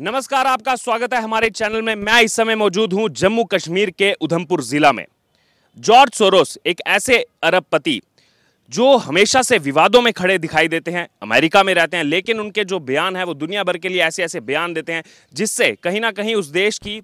नमस्कार आपका स्वागत है हमारे चैनल में मैं इस समय मौजूद हूं जम्मू कश्मीर के उधमपुर जिला में जॉर्ज सोरोस एक ऐसे अरबपति जो हमेशा से विवादों में खड़े दिखाई देते हैं अमेरिका में रहते हैं लेकिन उनके जो बयान है वो दुनिया भर के लिए ऐसे ऐसे बयान देते हैं जिससे कहीं ना कहीं उस देश की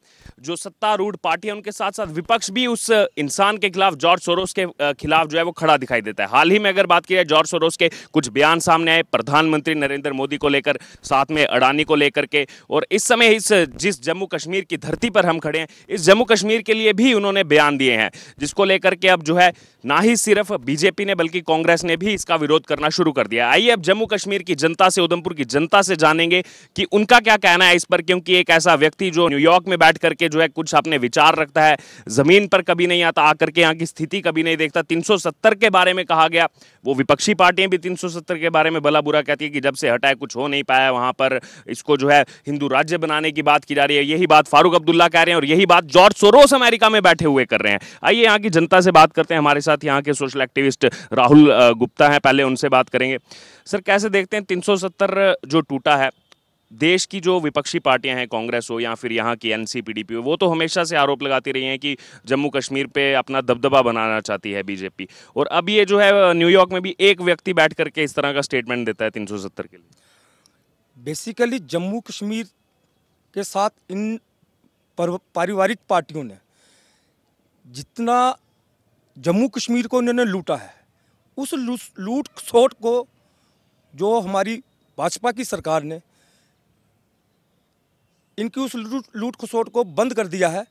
जो सत्तारूढ़ पार्टी है उनके साथ साथ विपक्ष भी उस इंसान के खिलाफ जॉर्ज सोरोस के खिलाफ जो है वो खड़ा दिखाई देता है हाल ही में अगर बात की जाए जॉर्ज सोरोस के कुछ बयान सामने आए प्रधानमंत्री नरेंद्र मोदी को लेकर साथ में अडानी को लेकर के और इस समय इस जिस जम्मू कश्मीर की धरती पर हम खड़े हैं इस जम्मू कश्मीर के लिए भी उन्होंने बयान दिए हैं जिसको लेकर के अब जो है ना ही सिर्फ बीजेपी ने बल्कि कांग्रेस ने भी इसका विरोध करना शुरू कर दिया आइए अब जम्मू कश्मीर की जनता से उधमपुर की जनता से जानेंगे कि उनका क्या कहना है इस पर क्योंकि एक ऐसा व्यक्ति जो न्यूयॉर्क में बैठ करके जो है कुछ अपने विचार रखता है ज़मीन पर कभी नहीं आता आकर के यहाँ की स्थिति कभी नहीं देखता तीन के बारे में कहा गया वो विपक्षी पार्टियां भी तीन के बारे में भला बुरा कहती है कि जब से हटाए कुछ हो नहीं पाया वहां पर इसको जो है हिंदू राज्य बनाने की बात की जा रही है यही बात फारूक अब्दुल्ला कह रहे हैं और यही बात जॉर्ज सोरोस अमेरिका में बैठे हुए कर रहे हैं आइए यहाँ की जनता से बात करते हैं हमारे साथ यहाँ के सोशल एक्टिविस्ट राहुल राहुल गुप्ता हैं पहले उनसे बात करेंगे सर कैसे देखते हैं 370 जो टूटा है देश की जो विपक्षी पार्टियां हैं कांग्रेस हो या फिर यहाँ की एन सी हो वो तो हमेशा से आरोप लगाती रही हैं कि जम्मू कश्मीर पे अपना दबदबा बनाना चाहती है बीजेपी और अब ये जो है न्यूयॉर्क में भी एक व्यक्ति बैठ करके इस तरह का स्टेटमेंट देता है 370 के लिए बेसिकली जम्मू कश्मीर के साथ इन पारिवारिक पार्टियों ने जितना जम्मू कश्मीर को उन्होंने लूटा है उस लूट छोट को जो हमारी भाजपा की सरकार ने इनकी उस लूट लूट खसोट को बंद कर दिया है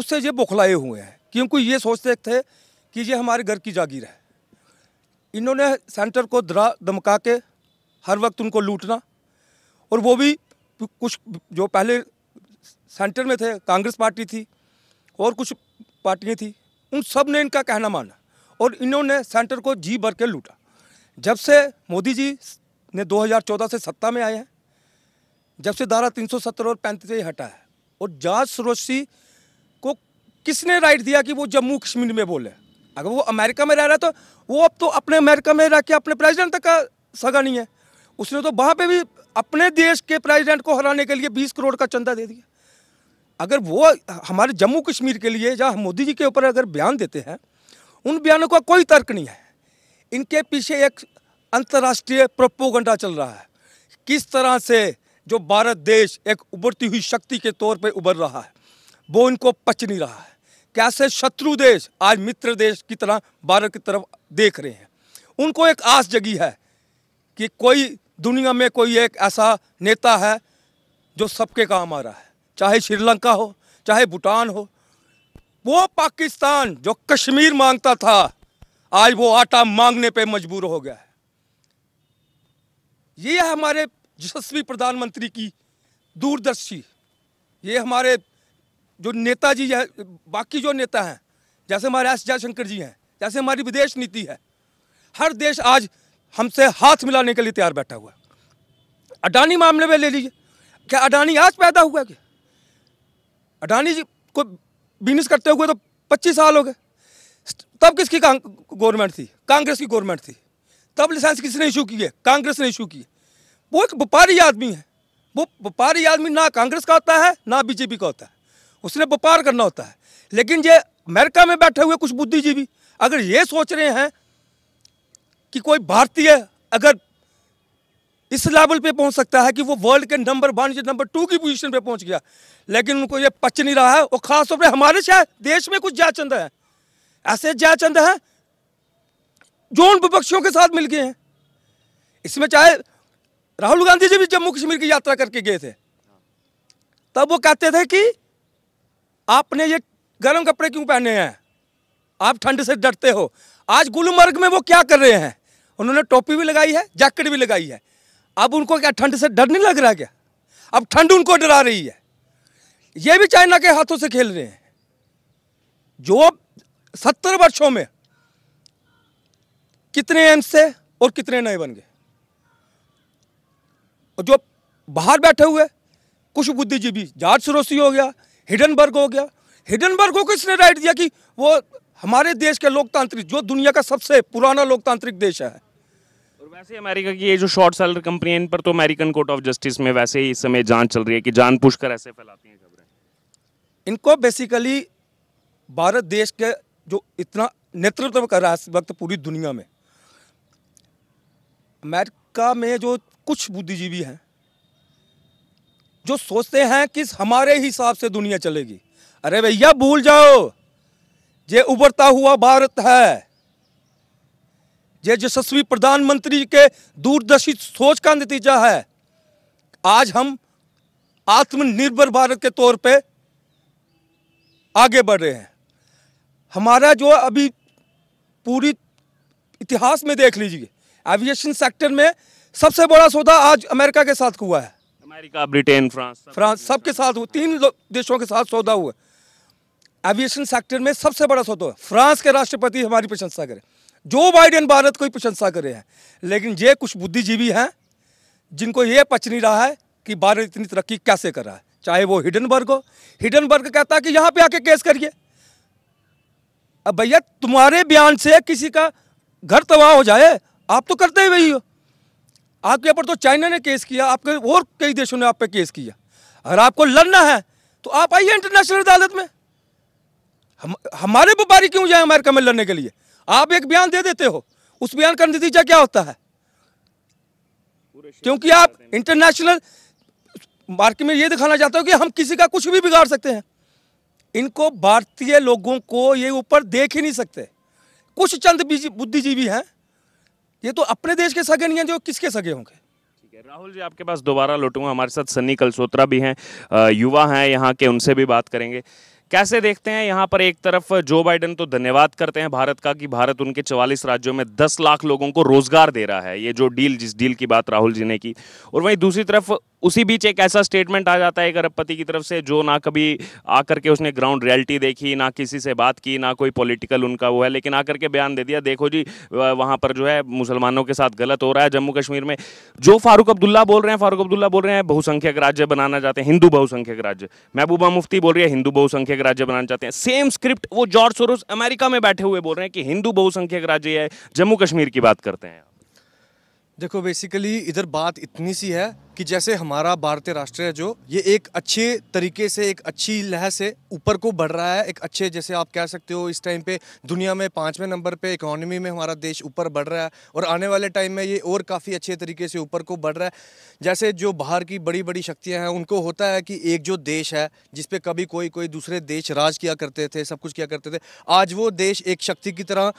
उससे ये बौखलाए हुए हैं क्योंकि ये सोचते थे कि ये हमारे घर की जागीर है इन्होंने सेंटर को दरा धमका के हर वक्त उनको लूटना और वो भी कुछ जो पहले सेंटर में थे कांग्रेस पार्टी थी और कुछ पार्टियाँ थी उन सब ने इनका कहना माना और इन्होंने सेंटर को जी भर के लूटा जब से मोदी जी ने 2014 से सत्ता में आए हैं जब से धारा 370 और पैंतीस हटा है और जाज सरोसी को किसने राइट दिया कि वो जम्मू कश्मीर में बोले अगर वो अमेरिका में रह रहा है तो वो अब तो अपने अमेरिका में रह के अपने प्रेसिडेंट तक का सगा नहीं है उसने तो वहाँ पे भी अपने देश के प्रेसिडेंट को हराने के लिए 20 करोड़ का चंदा दे दिया अगर वो हमारे जम्मू कश्मीर के लिए या मोदी जी के ऊपर अगर बयान देते हैं उन बयानों का कोई तर्क नहीं है इनके पीछे एक अंतर्राष्ट्रीय प्रोपोगंडा चल रहा है किस तरह से जो भारत देश एक उभरती हुई शक्ति के तौर पर उभर रहा है वो इनको पच नहीं रहा है कैसे शत्रु देश आज मित्र देश की तरह भारत की तरफ देख रहे हैं उनको एक आस जगी है कि कोई दुनिया में कोई एक ऐसा नेता है जो सबके काम आ रहा है चाहे श्रीलंका हो चाहे भूटान हो वो पाकिस्तान जो कश्मीर मांगता था आज वो आटा मांगने पे मजबूर हो गया है ये हमारे यशस्वी प्रधानमंत्री की दूरदर्शी ये हमारे जो जी है बाकी जो नेता हैं जैसे हमारे एस जयशंकर जी हैं जैसे हमारी विदेश नीति है हर देश आज हमसे हाथ मिलाने के लिए तैयार बैठा हुआ है अडानी मामले में ले लीजिए क्या अडानी आज पैदा हुआ है क्या अडानी जी को बिजनेस करते हुए तो पच्चीस साल हो गए तब किसकी गवर्नमेंट थी कांग्रेस की गवर्नमेंट थी तब लाइसेंस किसने इशू किए कांग्रेस ने इशू किए वो एक व्यापारी आदमी है वो व्यापारी आदमी ना कांग्रेस का होता है ना बीजेपी का होता है उसने व्यापार करना होता है लेकिन ये अमेरिका में बैठे हुए कुछ बुद्धिजीवी अगर ये सोच रहे हैं कि कोई भारतीय अगर इस लेवल पे पहुंच सकता है कि वो वर्ल्ड के नंबर वन या नंबर टू की पोजीशन पे पहुंच गया लेकिन उनको ये पच नहीं रहा है और खासतौर पर हमारे शायद देश में कुछ जयचंद है ऐसे जयचंद है जो उन विपक्षियों के साथ मिल गए हैं इसमें चाहे राहुल गांधी जी भी जम्मू कश्मीर की यात्रा करके गए थे तब वो कहते थे कि आपने ये गर्म कपड़े क्यों पहने हैं आप ठंड से डरते हो आज गुलमर्ग में वो क्या कर रहे हैं उन्होंने टोपी भी लगाई है जैकेट भी लगाई है अब उनको क्या ठंड से डर नहीं लग रहा क्या अब ठंड उनको डरा रही है ये भी चाइना के हाथों से खेल रहे हैं जो सत्तर वर्षों में कितने एम्स थे और कितने नए बन गए और जो बाहर बैठे हुए कुछ बुद्धिजीवी जार्ज सरोसी हो गया हिडनबर्ग हो गया हिडनबर्ग को किसने राइट दिया कि वो हमारे देश के लोकतांत्रिक जो दुनिया का सबसे पुराना लोकतांत्रिक देश है वैसे अमेरिका की ये जो शॉर्ट सेलर कंपनी इन पर तो अमेरिकन कोर्ट ऑफ जस्टिस में वैसे ही इस समय जांच चल रही है कि जान पूछ कर ऐसे फैलाती हैं खबरें इनको बेसिकली भारत देश के जो इतना नेतृत्व कर रहा है इस वक्त पूरी दुनिया में अमेरिका में जो कुछ बुद्धिजीवी हैं जो सोचते हैं कि हमारे हिसाब से दुनिया चलेगी अरे भैया भूल जाओ ये उभरता हुआ भारत है ये यशस्वी प्रधानमंत्री के दूरदर्शी सोच का नतीजा है आज हम आत्मनिर्भर भारत के तौर पे आगे बढ़ रहे हैं हमारा जो अभी पूरी इतिहास में देख लीजिए एविएशन सेक्टर में सबसे बड़ा सौदा आज अमेरिका के साथ हुआ है अमेरिका ब्रिटेन फ्रांस फ्रांस सबके साथ हुआ तीन देशों के साथ सौदा हुआ एविएशन सेक्टर में सबसे बड़ा सौदा हुआ फ्रांस के राष्ट्रपति हमारी प्रशंसा करें जो बाइडेन भारत को ही प्रशंसा करे हैं लेकिन ये कुछ बुद्धिजीवी हैं जिनको ये पच नहीं रहा है कि भारत इतनी तरक्की कैसे कर रहा है चाहे वो हिडनबर्ग हो हिडनबर्ग कहता है कि यहाँ पे आके केस करिए अब भैया तुम्हारे बयान से किसी का घर तबाह हो जाए आप तो करते ही वही हो आपके ऊपर तो चाइना ने केस किया आपके और कई देशों ने आप पे केस किया अगर आपको लड़ना है तो आप आइए इंटरनेशनल अदालत में हम हमारे व्यापारी क्यों जाए अमेरिका में लड़ने के लिए आप एक बयान दे देते हो उस बयान का नतीजा क्या होता है क्योंकि आप इंटरनेशनल मार्केट में ये दिखाना चाहते हो कि हम किसी का कुछ भी बिगाड़ सकते हैं इनको भारतीय लोगों को ये ऊपर देख ही नहीं सकते कुछ चंद बुद्धिजीवी हैं ये तो अपने देश के सगे नहीं हैं जो किसके सगे होंगे राहुल जी आपके पास दोबारा लौटूंगा हमारे साथ सन्नी कलसोत्रा भी हैं युवा हैं यहाँ के उनसे भी बात करेंगे कैसे देखते हैं यहाँ पर एक तरफ जो बाइडन तो धन्यवाद करते हैं भारत का कि भारत उनके 44 राज्यों में 10 लाख लोगों को रोजगार दे रहा है ये जो डील जिस डील की बात राहुल जी ने की और वहीं दूसरी तरफ उसी बीच एक ऐसा स्टेटमेंट आ जाता है अरबपति की तरफ से जो ना कभी आकर के उसने ग्राउंड रियलिटी देखी ना किसी से बात की ना कोई पॉलिटिकल उनका वो है लेकिन आकर के बयान दे दिया देखो जी वहाँ पर जो है मुसलमानों के साथ गलत हो रहा है जम्मू कश्मीर में जो फारूक अब्दुल्ला बोल रहे हैं फारूक अब्दुल्ला बोल रहे हैं बहुसंख्यक राज्य बनाना चाहते हैं हिंदू बहुसंख्यक राज्य महबूबा मुफ्ती बोल रही है हिंदू बहुसंख्यक राज्य बनाना चाहते हैं सेम स्क्रिप्ट वो जॉर्ज सोरोस अमेरिका में बैठे हुए बोल रहे हैं कि हिंदू बहुसंख्यक राज्य है जम्मू कश्मीर की बात करते हैं देखो बेसिकली इधर बात इतनी सी है कि जैसे हमारा भारतीय राष्ट्र है जो ये एक अच्छे तरीके से एक अच्छी लह से ऊपर को बढ़ रहा है एक अच्छे जैसे आप कह सकते हो इस टाइम पे दुनिया में पाँचवें नंबर पे इकोनॉमी में हमारा देश ऊपर बढ़ रहा है और आने वाले टाइम में ये और काफ़ी अच्छे तरीके से ऊपर को बढ़ रहा है जैसे जो बाहर की बड़ी बड़ी शक्तियाँ हैं उनको होता है कि एक जो देश है जिसपे कभी कोई कोई दूसरे देश राज किया करते थे सब कुछ किया करते थे आज वो देश एक शक्ति की तरह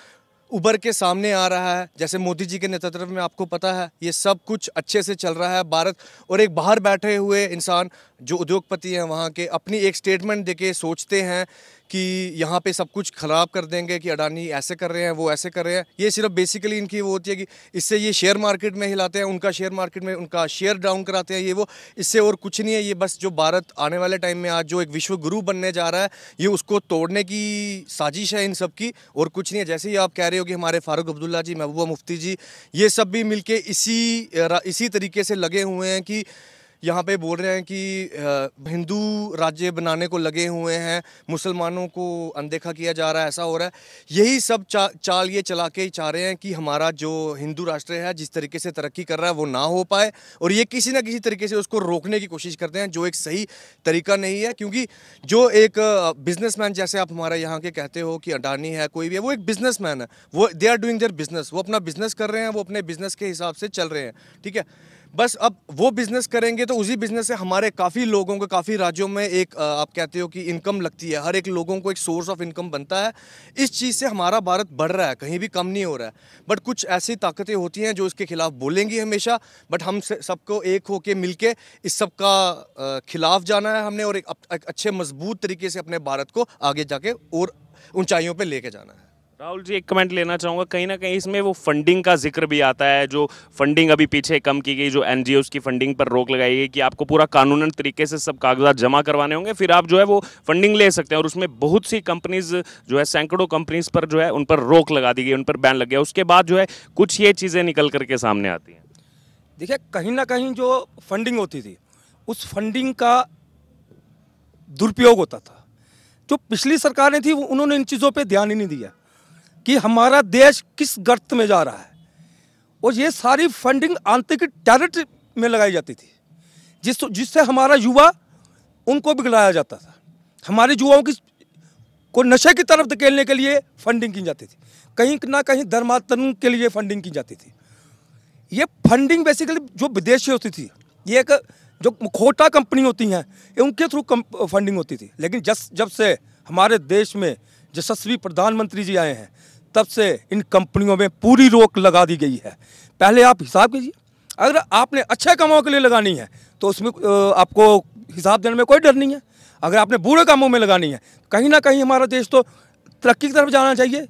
उभर के सामने आ रहा है जैसे मोदी जी के नेतृत्व में आपको पता है ये सब कुछ अच्छे से चल रहा है भारत और एक बाहर बैठे हुए इंसान जो उद्योगपति हैं वहाँ के अपनी एक स्टेटमेंट देके सोचते हैं कि यहाँ पे सब कुछ ख़राब कर देंगे कि अडानी ऐसे कर रहे हैं वो ऐसे कर रहे हैं ये सिर्फ बेसिकली इनकी वो होती है कि इससे ये शेयर मार्केट में हिलाते हैं उनका शेयर मार्केट में उनका शेयर डाउन कराते हैं ये वो इससे और कुछ नहीं है ये बस जो भारत आने वाले टाइम में आज जो एक विश्व गुरु बनने जा रहा है ये उसको तोड़ने की साजिश है इन सब की और कुछ नहीं है जैसे ही आप कह रहे हो कि हमारे फारूक अब्दुल्ला जी महबूबा मुफ्ती जी ये सब भी मिल इसी इसी तरीके से लगे हुए हैं कि यहाँ पे बोल रहे हैं कि हिंदू राज्य बनाने को लगे हुए हैं मुसलमानों को अनदेखा किया जा रहा है ऐसा हो रहा है यही सब चा, चाल ये चला के चाह रहे हैं कि हमारा जो हिंदू राष्ट्र है जिस तरीके से तरक्की कर रहा है वो ना हो पाए और ये किसी ना किसी तरीके से उसको रोकने की कोशिश करते हैं जो एक सही तरीका नहीं है क्योंकि जो एक बिजनेस जैसे आप हमारे यहाँ के कहते हो कि अडानी है कोई भी है वो एक बिजनेस है वो they are doing their business वो अपना बिजनेस कर रहे हैं वो अपने बिजनेस के हिसाब से चल रहे हैं ठीक है बस अब वो बिज़नेस करेंगे तो उसी बिज़नेस से हमारे काफ़ी लोगों को काफ़ी राज्यों में एक आप कहते हो कि इनकम लगती है हर एक लोगों को एक सोर्स ऑफ इनकम बनता है इस चीज़ से हमारा भारत बढ़ रहा है कहीं भी कम नहीं हो रहा है बट कुछ ऐसी ताकतें होती हैं जो इसके खिलाफ बोलेंगी हमेशा बट हम सबको एक हो के मिल के इस सब का खिलाफ जाना है हमने और एक, एक अच्छे मजबूत तरीके से अपने भारत को आगे जाके और ऊंचाइयों पर लेके जाना है राहुल जी एक कमेंट लेना चाहूँगा कहीं ना कहीं इसमें वो फंडिंग का जिक्र भी आता है जो फंडिंग अभी पीछे कम की गई जो एन की फंडिंग पर रोक लगाई गई कि आपको पूरा कानूनन तरीके से सब कागजात जमा करवाने होंगे फिर आप जो है वो फंडिंग ले सकते हैं और उसमें बहुत सी कंपनीज जो है सैकड़ों कंपनीज पर जो है उन पर रोक लगा दी गई उन पर बैन लग गया उसके बाद जो है कुछ ये चीज़ें निकल करके सामने आती हैं देखिए कहीं ना कहीं जो फंडिंग होती थी उस फंडिंग का दुरुपयोग होता था जो पिछली सरकारें थी उन्होंने इन चीज़ों पर ध्यान ही नहीं दिया कि हमारा देश किस गर्त में जा रहा है और ये सारी फंडिंग आंतरिक टैरिट में लगाई जाती थी जिस जिससे हमारा युवा उनको बिगड़ाया जाता था हमारे युवाओं की को नशे की तरफ धकेलने के लिए फंडिंग की जाती थी कहीं ना कहीं धर्मांतरण के लिए फंडिंग की जाती थी ये फंडिंग बेसिकली जो विदेशी होती थी ये एक जो खोटा कंपनी होती हैं उनके थ्रू फंडिंग होती थी लेकिन जस जब से हमारे देश में यशस्वी प्रधानमंत्री जी आए हैं तब से इन कंपनियों में पूरी रोक लगा दी गई है पहले आप हिसाब कीजिए अगर आपने अच्छे कामों के लिए लगानी है तो उसमें आपको हिसाब देने में कोई डर नहीं है अगर आपने बुरे कामों में लगानी है कहीं ना कहीं हमारा देश तो तरक्की की तरफ जाना चाहिए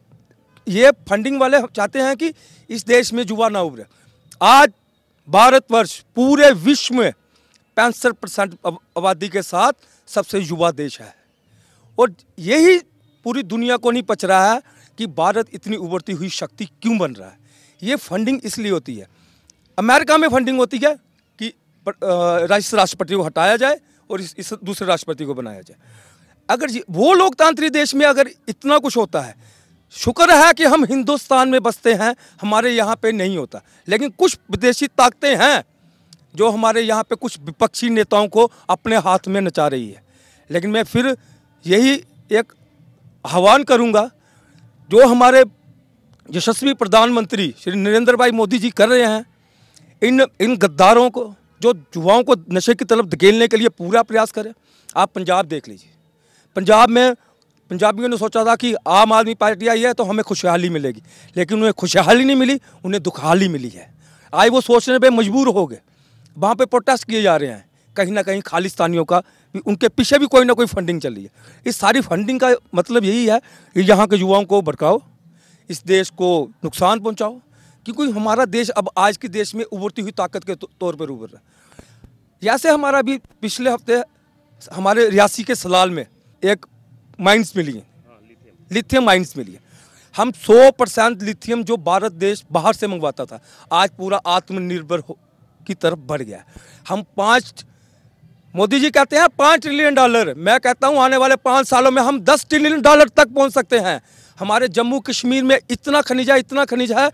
ये फंडिंग वाले चाहते हैं कि इस देश में युवा ना उभरे आज भारतवर्ष पूरे विश्व में पैंसठ परसेंट आबादी के साथ सबसे युवा देश है और यही पूरी दुनिया को नहीं पच रहा है कि भारत इतनी उभरती हुई शक्ति क्यों बन रहा है ये फंडिंग इसलिए होती है अमेरिका में फंडिंग होती है कि राष्ट्रपति को हटाया जाए और इस, इस दूसरे राष्ट्रपति को बनाया जाए अगर वो लोकतांत्रिक देश में अगर इतना कुछ होता है शुक्र है कि हम हिंदुस्तान में बसते हैं हमारे यहाँ पे नहीं होता लेकिन कुछ विदेशी ताकतें हैं जो हमारे यहाँ पे कुछ विपक्षी नेताओं को अपने हाथ में नचा रही है लेकिन मैं फिर यही एक आह्वान करूँगा जो हमारे यशस्वी प्रधानमंत्री श्री नरेंद्र भाई मोदी जी कर रहे हैं इन इन गद्दारों को जो युवाओं को नशे की तरफ धकेलने के लिए पूरा प्रयास करें आप पंजाब देख लीजिए पंजाब में पंजाबियों ने सोचा था कि आम आदमी पार्टी आई है तो हमें खुशहाली मिलेगी लेकिन उन्हें खुशहाली नहीं मिली उन्हें दुखहाली मिली है आज वो सोचने पर मजबूर हो गए वहाँ पर प्रोटेस्ट किए जा रहे हैं कहीं ना कहीं खालिस्तानियों का उनके पीछे भी कोई ना कोई फंडिंग चल रही है इस सारी फंडिंग का मतलब यही है कि यहाँ के युवाओं को भड़काओ इस देश को नुकसान पहुँचाओ क्योंकि हमारा देश अब आज के देश में उभरती हुई ताकत के तो- तौर पर उभर रहा है ऐसे हमारा भी पिछले हफ्ते हमारे रियासी के सलाल में एक माइंस मिली है लिथियम माइंस मिली है हम 100 परसेंट लिथियम जो भारत देश बाहर से मंगवाता था आज पूरा आत्मनिर्भर की तरफ बढ़ गया हम पाँच मोदी जी कहते हैं पाँच ट्रिलियन डॉलर मैं कहता हूँ आने वाले पाँच सालों में हम दस ट्रिलियन डॉलर तक पहुँच सकते हैं हमारे जम्मू कश्मीर में इतना खनिज है इतना खनिज है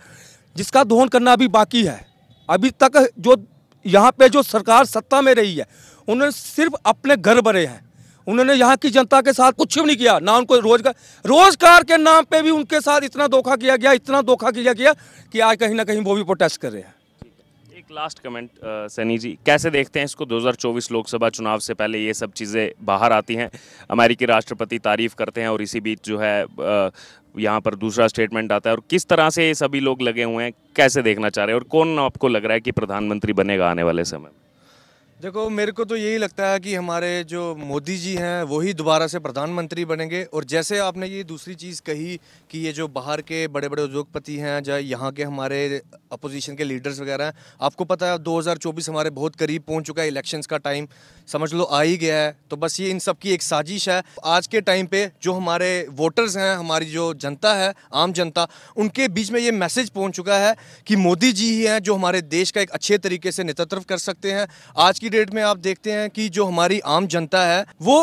जिसका दोहन करना अभी बाकी है अभी तक जो यहाँ पे जो सरकार सत्ता में रही है उन्होंने सिर्फ अपने घर भरे हैं उन्होंने यहाँ की जनता के साथ कुछ भी नहीं किया ना उनको रोजगार रोजगार के नाम पर भी उनके साथ इतना धोखा किया गया इतना धोखा किया गया कि आज कहीं ना कहीं वो भी प्रोटेस्ट कर रहे हैं एक last comment uh, Sunny ji कैसे देखते हैं इसको 2024 लोकसभा चुनाव से पहले ये सब चीज़ें बाहर आती हैं अमेरिकी राष्ट्रपति तारीफ करते हैं और इसी बीच जो है uh, यहाँ पर दूसरा स्टेटमेंट आता है और किस तरह से ये सभी लोग लगे हुए हैं कैसे देखना चाह रहे हैं और कौन आपको लग रहा है कि प्रधानमंत्री बनेगा आने वाले समय में देखो मेरे को तो यही लगता है कि हमारे जो मोदी जी हैं वही दोबारा से प्रधानमंत्री बनेंगे और जैसे आपने ये दूसरी चीज़ कही कि ये जो बाहर के बड़े बड़े उद्योगपति हैं या यहाँ के हमारे अपोजिशन के लीडर्स वगैरह हैं आपको पता है 2024 हमारे बहुत करीब पहुँच चुका है इलेक्शंस का टाइम समझ लो आ ही गया है तो बस ये इन सब की एक साजिश है आज के टाइम पर जो हमारे वोटर्स हैं हमारी जो जनता है आम जनता उनके बीच में ये मैसेज पहुँच चुका है कि मोदी जी ही हैं जो हमारे देश का एक अच्छे तरीके से नेतृत्व कर सकते हैं आज की डेट में आप देखते हैं कि जो हमारी आम जनता है वो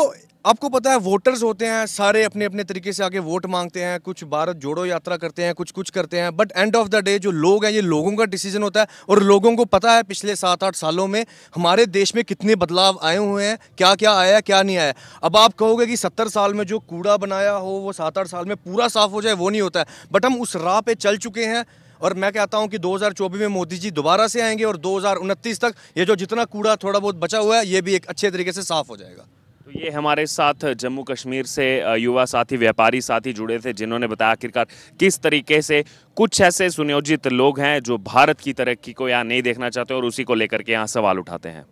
आपको पता है वोटर्स होते हैं सारे अपने अपने तरीके से आके वोट मांगते हैं कुछ भारत जोड़ो यात्रा करते हैं कुछ कुछ करते हैं but end of the day जो लोग हैं ये लोगों का डिसीजन होता है और लोगों को पता है पिछले सात आठ सालों में हमारे देश में कितने बदलाव आए हुए हैं क्या क्या आया क्या नहीं आया अब आप कहोगे कि सत्तर साल में जो कूड़ा बनाया हो वो सात आठ साल में पूरा साफ हो जाए वो नहीं होता है बट हम उस राह पर चल चुके हैं और मैं कहता हूँ कि 2024 में मोदी जी दोबारा से आएंगे और दो तक ये जो जितना कूड़ा थोड़ा बहुत बचा हुआ है ये भी एक अच्छे तरीके से साफ हो जाएगा तो ये हमारे साथ जम्मू कश्मीर से युवा साथी व्यापारी साथी जुड़े थे जिन्होंने बताया आखिरकार किस तरीके से कुछ ऐसे सुनियोजित लोग हैं जो भारत की तरक्की को यहाँ नहीं देखना चाहते और उसी को लेकर के यहाँ सवाल उठाते हैं